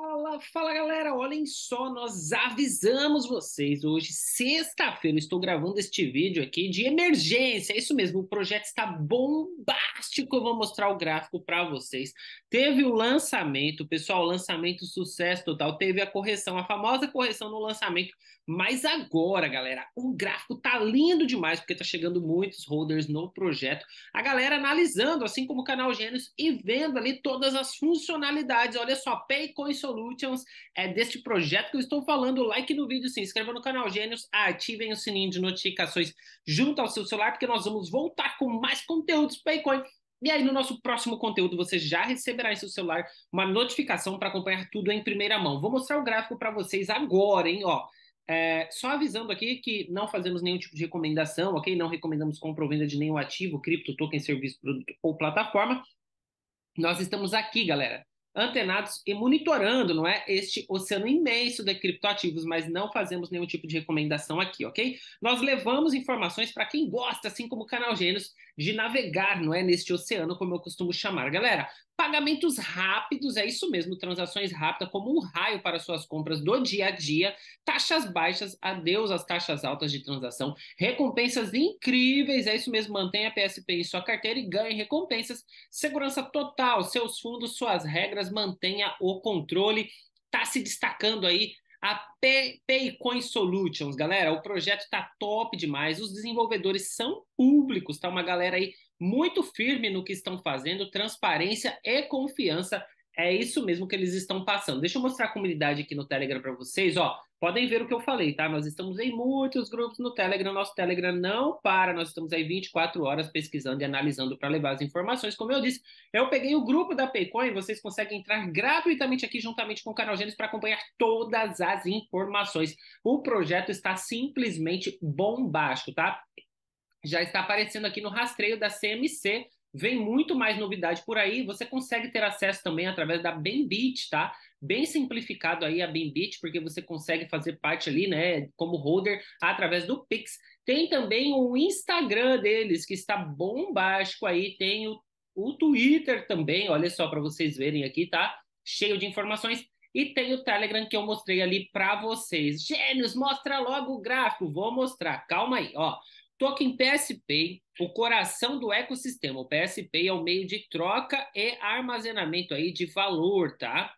Oh, Fala, fala galera, olhem só, nós avisamos vocês hoje, sexta-feira, estou gravando este vídeo aqui de emergência. É isso mesmo, o projeto está bombástico. Eu vou mostrar o gráfico para vocês. Teve o lançamento, pessoal, lançamento sucesso total. Teve a correção, a famosa correção no lançamento. Mas agora, galera, o gráfico tá lindo demais porque tá chegando muitos holders no projeto. A galera analisando, assim como o canal Gênesis e vendo ali todas as funcionalidades. Olha só, Paycoin Solution Solutions, é deste projeto que eu estou falando. Like no vídeo, se inscreva no canal Gênios, ah, ativem o sininho de notificações junto ao seu celular, porque nós vamos voltar com mais conteúdos para Bitcoin. E aí, no nosso próximo conteúdo, você já receberá em seu celular uma notificação para acompanhar tudo em primeira mão. Vou mostrar o gráfico para vocês agora, hein? Ó, é, só avisando aqui que não fazemos nenhum tipo de recomendação, ok? Não recomendamos compra ou venda de nenhum ativo, cripto, token, serviço, produto ou plataforma. Nós estamos aqui, galera, antenados e monitorando, não é, este oceano imenso de criptoativos, mas não fazemos nenhum tipo de recomendação aqui, ok? Nós levamos informações para quem gosta, assim como o canal Gênios, de navegar, não é, neste oceano, como eu costumo chamar, galera. Pagamentos rápidos, é isso mesmo, transações rápidas como um raio para suas compras do dia a dia, taxas baixas, adeus às taxas altas de transação, recompensas incríveis, é isso mesmo, mantenha a PSP em sua carteira e ganhe recompensas, segurança total, seus fundos, suas regras mantenha o controle. Está se destacando aí a Paycoin Solutions, galera. O projeto está top demais. Os desenvolvedores são públicos, tá uma galera aí muito firme no que estão fazendo, transparência e confiança é isso mesmo que eles estão passando. Deixa eu mostrar a comunidade aqui no Telegram para vocês, ó. Podem ver o que eu falei, tá? Nós estamos em muitos grupos no Telegram, nosso Telegram não para, nós estamos aí 24 horas pesquisando e analisando para levar as informações. Como eu disse, eu peguei o grupo da Paycoin, vocês conseguem entrar gratuitamente aqui juntamente com o canal Gênesis para acompanhar todas as informações. O projeto está simplesmente bombástico, tá? Já está aparecendo aqui no rastreio da CMC Vem muito mais novidade por aí. Você consegue ter acesso também através da Bembit, tá? Bem simplificado aí a Bembit, porque você consegue fazer parte ali, né, como holder através do Pix. Tem também o Instagram deles, que está bombástico aí. Tem o, o Twitter também, olha só para vocês verem aqui, tá? Cheio de informações. E tem o Telegram que eu mostrei ali para vocês. Gênios, mostra logo o gráfico. Vou mostrar. Calma aí, ó. Token PSP, o coração do ecossistema. O PSP é o um meio de troca e armazenamento aí de valor, tá?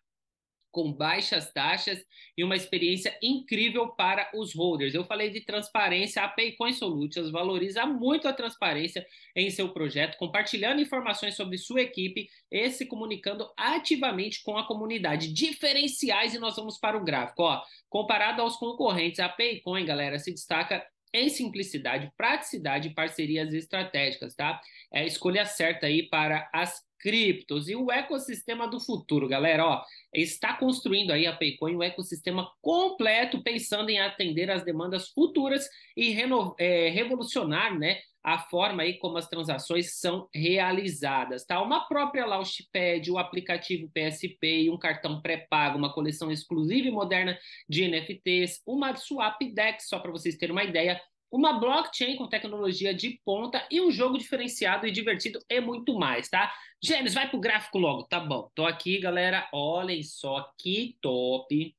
Com baixas taxas e uma experiência incrível para os holders. Eu falei de transparência, a Paycoin Solutions valoriza muito a transparência em seu projeto, compartilhando informações sobre sua equipe e se comunicando ativamente com a comunidade. Diferenciais, e nós vamos para o gráfico. Ó, comparado aos concorrentes, a Paycoin, galera, se destaca em simplicidade, praticidade e parcerias estratégicas, tá? É a escolha certa aí para as criptos e o ecossistema do futuro, galera, ó, está construindo aí a Paycoin um ecossistema completo pensando em atender às demandas futuras e reno... é, revolucionar, né, a forma aí como as transações são realizadas, tá? Uma própria Launchpad, o aplicativo PSP, um cartão pré-pago, uma coleção exclusiva e moderna de NFTs, uma SwapDex, só para vocês terem uma ideia, uma blockchain com tecnologia de ponta e um jogo diferenciado e divertido e muito mais, tá? Gênesis, vai pro gráfico logo, tá bom. Tô aqui, galera, olhem só que top.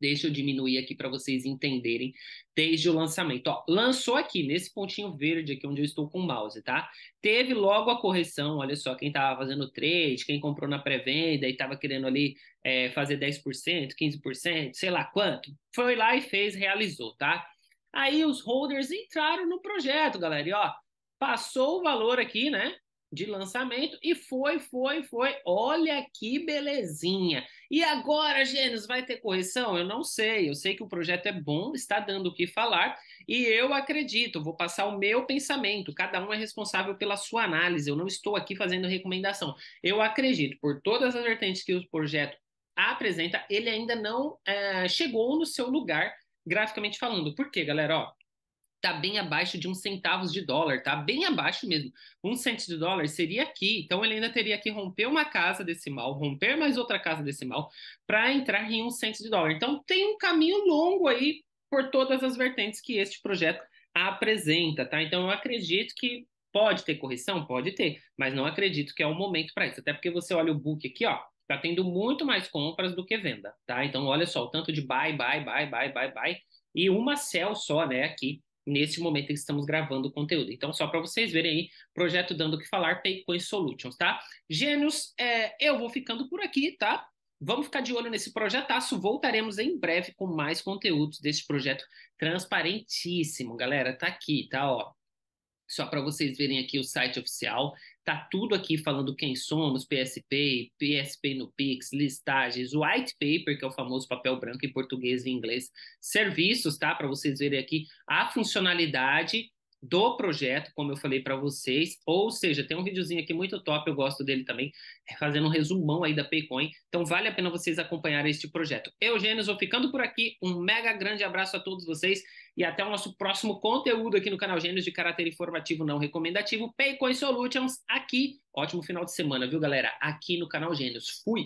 Deixa eu diminuir aqui para vocês entenderem desde o lançamento. Ó, lançou aqui, nesse pontinho verde aqui onde eu estou com o mouse, tá? Teve logo a correção, olha só, quem estava fazendo trade, quem comprou na pré-venda e estava querendo ali é, fazer 10%, 15%, sei lá quanto, foi lá e fez, realizou, tá? Aí os holders entraram no projeto, galera, e ó, passou o valor aqui, né? de lançamento e foi, foi, foi. Olha que belezinha. E agora, Gênesis, vai ter correção? Eu não sei. Eu sei que o projeto é bom, está dando o que falar, e eu acredito, vou passar o meu pensamento. Cada um é responsável pela sua análise. Eu não estou aqui fazendo recomendação. Eu acredito, por todas as vertentes que o projeto apresenta, ele ainda não é, chegou no seu lugar, graficamente falando. Por quê, galera? Ó, está bem abaixo de uns centavos de dólar, tá? Bem abaixo mesmo. Um cento de dólar seria aqui, então ele ainda teria que romper uma casa decimal, romper mais outra casa decimal, para entrar em um cento de dólar. Então tem um caminho longo aí por todas as vertentes que este projeto apresenta, tá? Então eu acredito que pode ter correção, pode ter, mas não acredito que é o momento para isso. Até porque você olha o book aqui, ó, tá tendo muito mais compras do que venda, tá? Então olha só o tanto de buy, buy, buy, buy, buy, buy e uma cell só, né, aqui neste momento que estamos gravando o conteúdo. Então, só para vocês verem aí, projeto dando o que falar, Paycoin Solutions, tá? Gênios, é, eu vou ficando por aqui, tá? Vamos ficar de olho nesse projetaço. Voltaremos em breve com mais conteúdos desse projeto transparentíssimo, galera. Tá aqui, tá? Ó, só para vocês verem aqui o site oficial, tá tudo aqui falando quem somos, PSP, PSP no Pix, listagens, white paper, que é o famoso papel branco em português e inglês, serviços, tá? Para vocês verem aqui a funcionalidade do projeto, como eu falei para vocês, ou seja, tem um videozinho aqui muito top, eu gosto dele também, é fazendo um resumão aí da Paycoin, então vale a pena vocês acompanharem este projeto. Eu, Gênio, vou ficando por aqui, um mega grande abraço a todos vocês e até o nosso próximo conteúdo aqui no canal Gênio de caráter informativo não recomendativo, Paycoin Solutions, aqui. Ótimo final de semana, viu, galera? Aqui no canal Gênio, Fui!